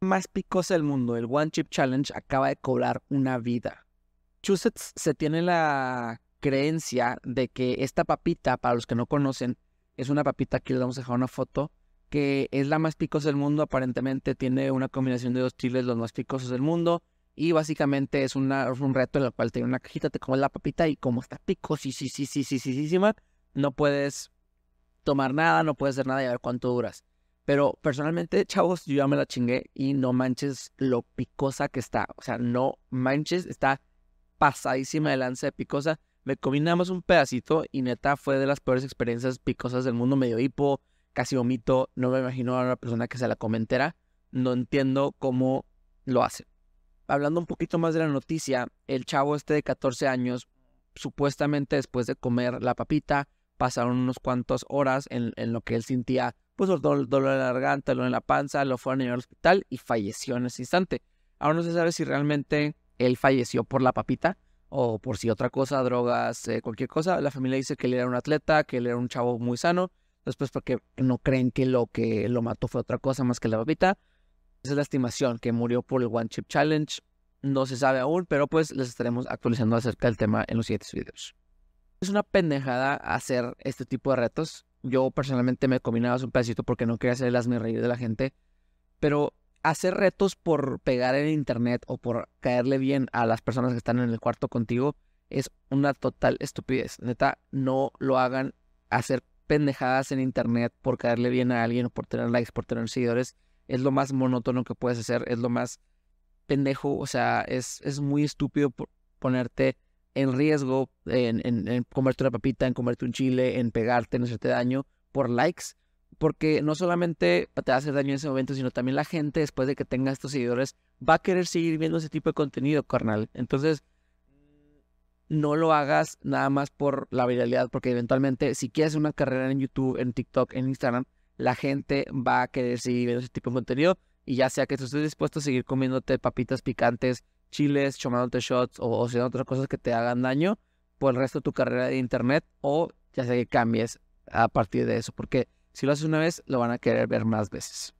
más picosa del mundo, el One Chip Challenge, acaba de cobrar una vida. Chusets se tiene la creencia de que esta papita, para los que no conocen, es una papita, aquí les vamos a dejar una foto, que es la más picosa del mundo, aparentemente tiene una combinación de dos chiles los más picosos del mundo, y básicamente es, un reto en el cual te una cajita, te comes la papita, y como está picosísima, sí, sí, sí, no puedes tomar nada, no puedes hacer nada y a ver cuánto duras. Pero personalmente, chavos, yo ya me la chingué y no manches lo picosa que está. O sea, no manches, está pasadísima de lanza de picosa. Me comí un pedacito y neta fue de las peores experiencias picosas del mundo. Medio hipo, casi vomito. No me imagino a una persona que se la comentera No entiendo cómo lo hace. Hablando un poquito más de la noticia, el chavo este de 14 años, supuestamente después de comer la papita, pasaron unos cuantos horas en, en lo que él sentía pues dolor, dolor en la garganta, dolor en la panza, lo fueron a llevar al hospital y falleció en ese instante. Ahora no se sabe si realmente él falleció por la papita o por si otra cosa, drogas, eh, cualquier cosa. La familia dice que él era un atleta, que él era un chavo muy sano. Después porque no creen que lo que lo mató fue otra cosa más que la papita. Esa es la estimación, que murió por el One Chip Challenge. No se sabe aún, pero pues les estaremos actualizando acerca del tema en los siguientes videos. Es una pendejada hacer este tipo de retos. Yo personalmente me combinaba un pedacito porque no quería hacer las mierdas reír de la gente. Pero hacer retos por pegar en internet o por caerle bien a las personas que están en el cuarto contigo es una total estupidez. Neta, no lo hagan hacer pendejadas en internet por caerle bien a alguien o por tener likes, por tener seguidores. Es lo más monótono que puedes hacer, es lo más pendejo, o sea, es, es muy estúpido por ponerte en riesgo, en, en, comerte una papita, en comerte un chile, en pegarte, en hacerte daño por likes, porque no solamente te va a hacer daño en ese momento, sino también la gente, después de que tenga estos seguidores, va a querer seguir viendo ese tipo de contenido, carnal. Entonces, no lo hagas nada más por la viralidad, porque eventualmente, si quieres una carrera en YouTube, en TikTok, en Instagram, la gente va a querer seguir viendo ese tipo de contenido. Y ya sea que tú estés dispuesto a seguir comiéndote papitas picantes, chiles, tomándote shots o, o otras cosas que te hagan daño por el resto de tu carrera de internet o ya sea que cambies a partir de eso, porque si lo haces una vez, lo van a querer ver más veces.